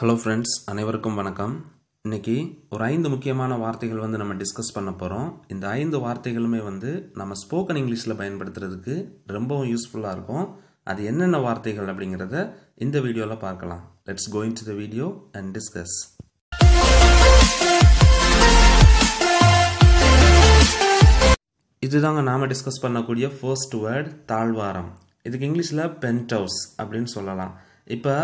hello friends அனைவருக்கும் வணக்கம் இன்றைக்கி ஒரு ஐந்து முக்கியமான வார்த்தைகள் வந்து நம்ம டிஸ்கஸ் பண்ண போகிறோம் இந்த ஐந்து வார்த்தைகளுமே வந்து நம்ம ஸ்போக்கன் இங்கிலீஷில் பயன்படுத்துறதுக்கு ரொம்பவும் யூஸ்ஃபுல்லாக இருக்கும் அது என்னென்ன வார்த்தைகள் அப்படிங்கிறத இந்த வீடியோவில் பார்க்கலாம் let's going to the video and discuss இதுதாங்க நாம் டிஸ்கஸ் பண்ணக்கூடிய ஃபர்ஸ்ட் வேர்ட் தாழ்வாரம் இதுக்கு இங்கிலீஷில் பென்ட் ஹவுஸ் அப்படின்னு சொல்லலாம் இப்போ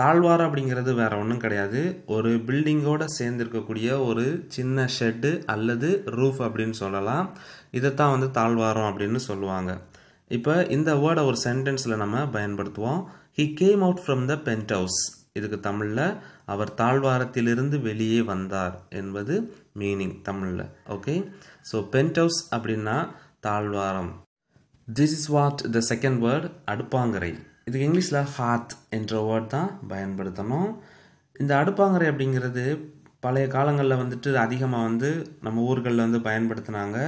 தாழ்வாரம் அப்படிங்கிறது வேற ஒன்றும் கிடையாது ஒரு பில்டிங்கோட சேர்ந்துருக்கக்கூடிய ஒரு சின்ன ஷெட்டு அல்லது ரூஃப் அப்படின்னு சொல்லலாம் இதைத்தான் வந்து தாழ்வாரம் அப்படின்னு சொல்லுவாங்க இப்போ இந்த வேர்டை ஒரு சென்டென்ஸில் நம்ம பயன்படுத்துவோம் he came out from the penthouse இதுக்கு தமிழில் அவர் தாழ்வாரத்திலிருந்து வெளியே வந்தார் என்பது மீனிங் தமிழில் ஓகே ஸோ பென்ட் ஹவுஸ் அப்படின்னா தாழ்வாரம் this is what the second word அடுப்பாங்கரை இதுக்கு இங்கிலீஷில் ஹாத் என்ற வேர்ட் தான் பயன்படுத்தணும் இந்த அடுப்பாங்கரை அப்படிங்கிறது பழைய காலங்களில் வந்துட்டு அதிகமாக வந்து நம்ம ஊர்களில் வந்து பயன்படுத்தினாங்க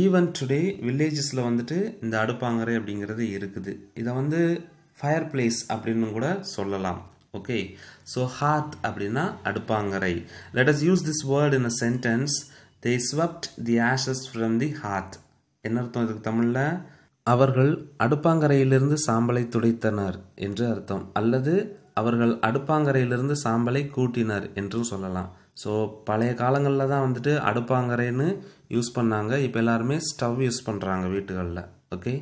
ஈவன் டுடே வில்லேஜஸில் வந்துட்டு இந்த அடுப்பாங்கரை அப்படிங்கிறது இருக்குது இதை வந்து ஃபயர் பிளேஸ் அப்படின்னு கூட சொல்லலாம் ஓகே ஸோ ஹாத் அப்படின்னா அடுப்பாங்கரை let us use this word in a sentence they swept the ashes from the hearth என்ன அர்த்தம் இதுக்கு தமிழில் அவர்கள் அடுப்பாங்கரையிலிருந்து சாம்பலை துடைத்தனர் என்று அர்த்தம் அல்லது அவர்கள் அடுப்பாங்கரையிலிருந்து சாம்பலை கூட்டினர் என்றும் சொல்லலாம் ஸோ பழைய காலங்களில் தான் வந்துட்டு அடுப்பாங்கரைன்னு யூஸ் பண்ணாங்க இப்போ எல்லாருமே ஸ்டவ் யூஸ் பண்ணுறாங்க வீட்டுகளில் okay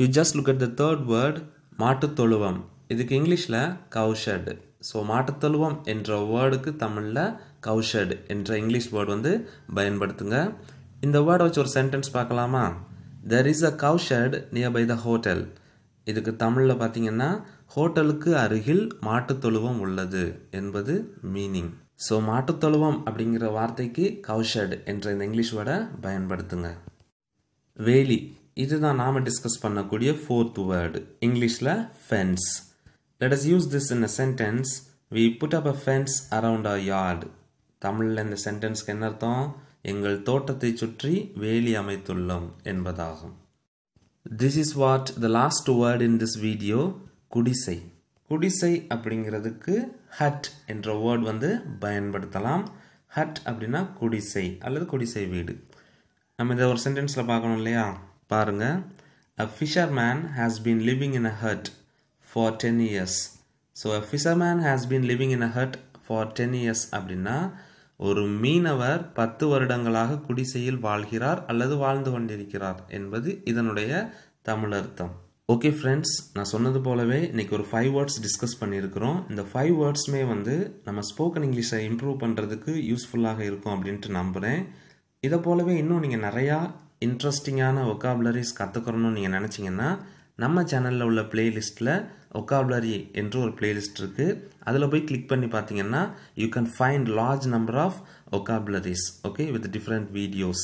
you just look at the third word மாட்டுத்தொழுவம் இதுக்கு இங்கிலீஷில் கவுஷட் ஸோ மாட்டுத்தொழுவம் என்ற வேர்டுக்கு தமிழில் கவுஷட் என்ற இங்கிலீஷ் வேர்டு வந்து பயன்படுத்துங்க இந்த வேர்டை வச்சு ஒரு சென்டென்ஸ் பார்க்கலாமா there is a cowshed by the hotel இதுக்கு தமிழில் பார்த்தீங்கன்னா ஹோட்டலுக்கு அருகில் மாட்டுத் தொழுவம் உள்ளது என்பது மீனிங் ஸோ மாட்டுத் தொழுவம் அப்படிங்கிற வார்த்தைக்கு கவுஷெட் என்ற இந்த இங்கிலீஷ் வேர்டை பயன்படுத்துங்க வேலி இதுதான் நாம் டிஸ்கஸ் பண்ணக்கூடிய ஃபோர்த் வேர்டு இங்கிலீஷில் fence let us use this in a sentence we put up a fence around a yard தமிழில் இந்த சென்டென்ஸ்க்கு என்ன அர்த்தம் எங்கள் தோட்டத்தை சுற்றி வேலி அமைத்துள்ளோம் என்பதாகும் this is what the last word in this video குடிசை குடிசை அப்படிங்கிறதுக்கு ஹட் என்ற வேர்ட் வந்து பயன்படுத்தலாம் ஹட் அப்படின்னா குடிசை அல்லது குடிசை வீடு நம்ம இதை ஒரு சென்டென்ஸில் பார்க்கணும் இல்லையா பாருங்கள் a fisherman has been living in a hut for ten years so a fisherman has been living in a hut for ten years அப்படின்னா ஒரு மீனவர் பத்து வருடங்களாக குடிசையில் வாழ்கிறார் அல்லது வாழ்ந்து கொண்டிருக்கிறார் என்பது இதனுடைய தமிழர்த்தம் ஓகே ஃப்ரெண்ட்ஸ் நான் சொன்னது போலவே இன்னைக்கு ஒரு ஃபைவ் வேர்ட்ஸ் டிஸ்கஸ் பண்ணியிருக்கிறோம் இந்த ஃபைவ் வேர்ட்ஸுமே வந்து நம்ம ஸ்போக்கன் இங்கிலீஷை இம்ப்ரூவ் பண்ணுறதுக்கு யூஸ்ஃபுல்லாக இருக்கும் அப்படின்ட்டு நம்புகிறேன் இதை போலவே இன்னும் நீங்கள் நிறையா இன்ட்ரெஸ்டிங்கான ஒக்காபுலரிஸ் கற்றுக்கணும்னு நீங்கள் நினச்சிங்கன்னா நம்ம சேனலில் உள்ள பிளேலிஸ்ட்டில் ஒக்காபுலரி என்று ஒரு பிளேலிஸ்ட் இருக்குது அதில் போய் கிளிக் பண்ணி பார்த்தீங்கன்னா you can find large number of vocabularies okay with different videos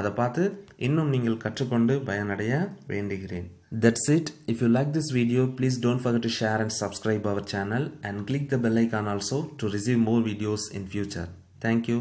அதை பார்த்து இன்னும் நீங்கள் கற்றுக்கொண்டு பயனடைய வேண்டுகிறேன் that's it if you like this video please don't forget to share and subscribe our channel and click the bell also to receive more videos in future thank you